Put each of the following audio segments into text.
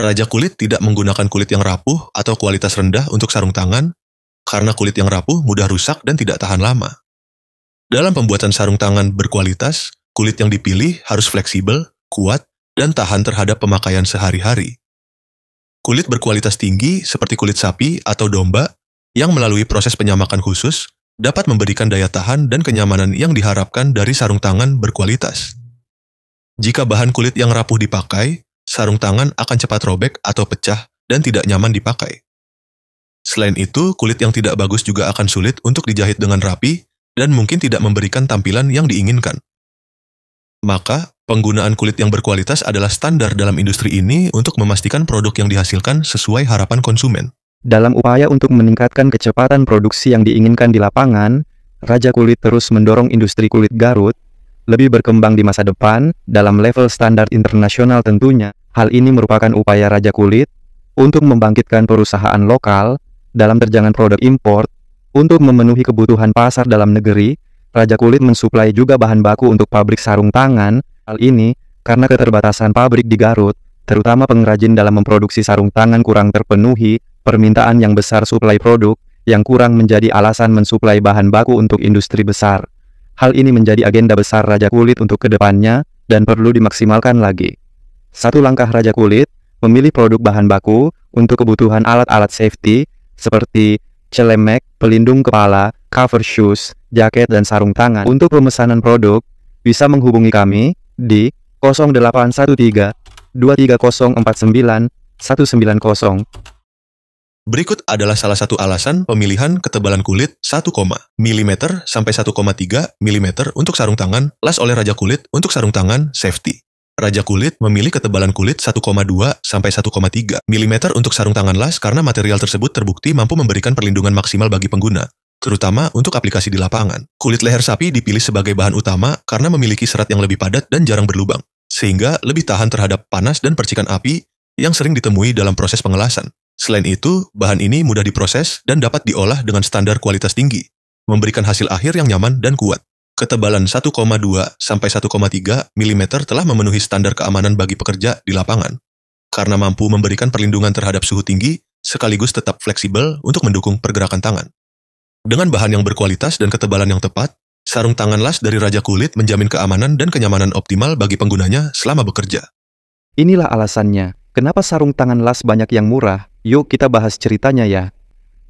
Raja kulit tidak menggunakan kulit yang rapuh atau kualitas rendah untuk sarung tangan karena kulit yang rapuh mudah rusak dan tidak tahan lama. Dalam pembuatan sarung tangan berkualitas, kulit yang dipilih harus fleksibel, kuat, dan tahan terhadap pemakaian sehari-hari. Kulit berkualitas tinggi seperti kulit sapi atau domba yang melalui proses penyamakan khusus dapat memberikan daya tahan dan kenyamanan yang diharapkan dari sarung tangan berkualitas. Jika bahan kulit yang rapuh dipakai, sarung tangan akan cepat robek atau pecah dan tidak nyaman dipakai. Selain itu, kulit yang tidak bagus juga akan sulit untuk dijahit dengan rapi dan mungkin tidak memberikan tampilan yang diinginkan. Maka, penggunaan kulit yang berkualitas adalah standar dalam industri ini untuk memastikan produk yang dihasilkan sesuai harapan konsumen. Dalam upaya untuk meningkatkan kecepatan produksi yang diinginkan di lapangan, Raja Kulit terus mendorong industri kulit Garut lebih berkembang di masa depan, dalam level standar internasional tentunya, hal ini merupakan upaya Raja Kulit untuk membangkitkan perusahaan lokal dalam terjangan produk import untuk memenuhi kebutuhan pasar dalam negeri. Raja Kulit mensuplai juga bahan baku untuk pabrik sarung tangan. Hal ini karena keterbatasan pabrik di Garut, terutama pengrajin dalam memproduksi sarung tangan kurang terpenuhi, permintaan yang besar suplai produk yang kurang menjadi alasan mensuplai bahan baku untuk industri besar. Hal ini menjadi agenda besar Raja Kulit untuk kedepannya, dan perlu dimaksimalkan lagi. Satu langkah Raja Kulit, memilih produk bahan baku, untuk kebutuhan alat-alat safety, seperti celemek, pelindung kepala, cover shoes, jaket dan sarung tangan. Untuk pemesanan produk, bisa menghubungi kami di 0813 23049 190. Berikut adalah salah satu alasan pemilihan ketebalan kulit 1, mm sampai 1,3 mm untuk sarung tangan, las oleh Raja Kulit untuk sarung tangan safety. Raja Kulit memilih ketebalan kulit 1,2 sampai 1,3 mm untuk sarung tangan las karena material tersebut terbukti mampu memberikan perlindungan maksimal bagi pengguna, terutama untuk aplikasi di lapangan. Kulit leher sapi dipilih sebagai bahan utama karena memiliki serat yang lebih padat dan jarang berlubang, sehingga lebih tahan terhadap panas dan percikan api yang sering ditemui dalam proses pengelasan. Selain itu, bahan ini mudah diproses dan dapat diolah dengan standar kualitas tinggi, memberikan hasil akhir yang nyaman dan kuat. Ketebalan 1,2 sampai 1,3 mm telah memenuhi standar keamanan bagi pekerja di lapangan, karena mampu memberikan perlindungan terhadap suhu tinggi sekaligus tetap fleksibel untuk mendukung pergerakan tangan. Dengan bahan yang berkualitas dan ketebalan yang tepat, sarung tangan las dari Raja Kulit menjamin keamanan dan kenyamanan optimal bagi penggunanya selama bekerja. Inilah alasannya, kenapa sarung tangan las banyak yang murah Yuk kita bahas ceritanya ya.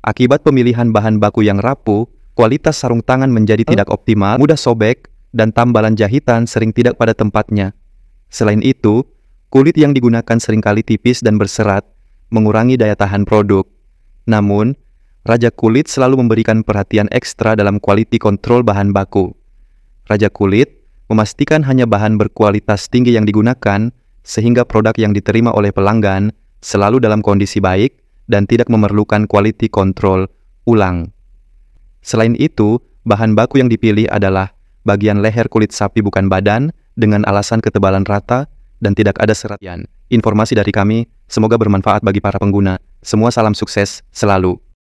Akibat pemilihan bahan baku yang rapuh, kualitas sarung tangan menjadi tidak optimal, mudah sobek, dan tambalan jahitan sering tidak pada tempatnya. Selain itu, kulit yang digunakan seringkali tipis dan berserat, mengurangi daya tahan produk. Namun, Raja Kulit selalu memberikan perhatian ekstra dalam kualiti kontrol bahan baku. Raja Kulit memastikan hanya bahan berkualitas tinggi yang digunakan, sehingga produk yang diterima oleh pelanggan selalu dalam kondisi baik, dan tidak memerlukan quality control ulang. Selain itu, bahan baku yang dipilih adalah bagian leher kulit sapi bukan badan dengan alasan ketebalan rata dan tidak ada seratian. Informasi dari kami, semoga bermanfaat bagi para pengguna. Semua salam sukses selalu.